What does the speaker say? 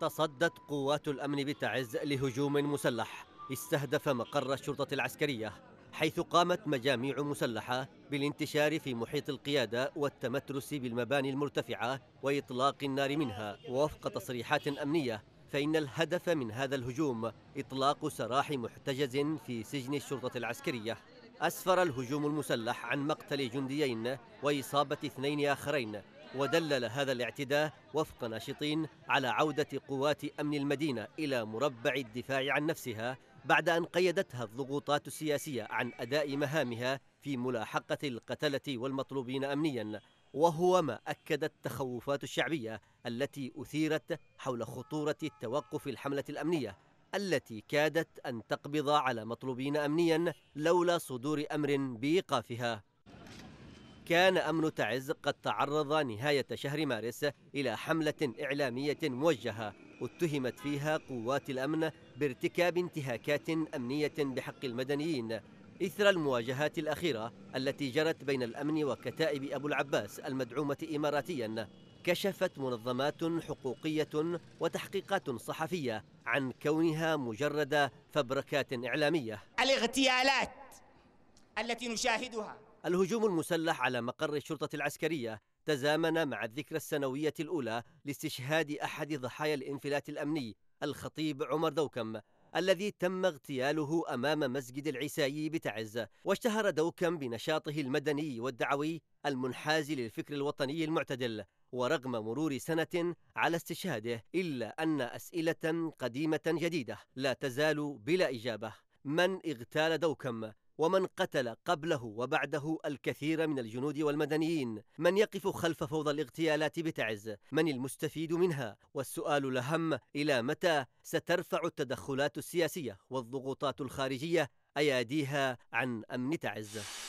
تصدت قوات الأمن بتعز لهجوم مسلح استهدف مقر الشرطة العسكرية حيث قامت مجاميع مسلحة بالانتشار في محيط القيادة والتمترس بالمباني المرتفعة وإطلاق النار منها ووفق تصريحات أمنية فإن الهدف من هذا الهجوم إطلاق سراح محتجز في سجن الشرطة العسكرية أسفر الهجوم المسلح عن مقتل جنديين وإصابة اثنين آخرين ودلل هذا الاعتداء وفق ناشطين على عودة قوات أمن المدينة إلى مربع الدفاع عن نفسها بعد أن قيدتها الضغوطات السياسية عن أداء مهامها في ملاحقة القتلة والمطلوبين أمنياً وهو ما أكدت تخوفات الشعبية التي أثيرت حول خطورة توقف الحملة الأمنية التي كادت أن تقبض على مطلوبين أمنياً لولا صدور أمر بإيقافها كان أمن تعز قد تعرض نهاية شهر مارس إلى حملة إعلامية موجهة اتهمت فيها قوات الأمن بارتكاب انتهاكات أمنية بحق المدنيين إثر المواجهات الأخيرة التي جرت بين الأمن وكتائب أبو العباس المدعومة إماراتيا كشفت منظمات حقوقية وتحقيقات صحفية عن كونها مجرد فبركات إعلامية الاغتيالات التي نشاهدها الهجوم المسلح على مقر الشرطة العسكرية تزامن مع الذكرى السنوية الأولى لاستشهاد أحد ضحايا الانفلات الأمني الخطيب عمر دوكم الذي تم اغتياله أمام مسجد العيسائي بتعز واشتهر دوكم بنشاطه المدني والدعوي المنحاز للفكر الوطني المعتدل ورغم مرور سنة على استشهاده إلا أن أسئلة قديمة جديدة لا تزال بلا إجابة من اغتال دوكم ومن قتل قبله وبعده الكثير من الجنود والمدنيين من يقف خلف فوضى الاغتيالات بتعز من المستفيد منها والسؤال الأهم إلى متى سترفع التدخلات السياسية والضغوطات الخارجية أياديها عن أمن تعز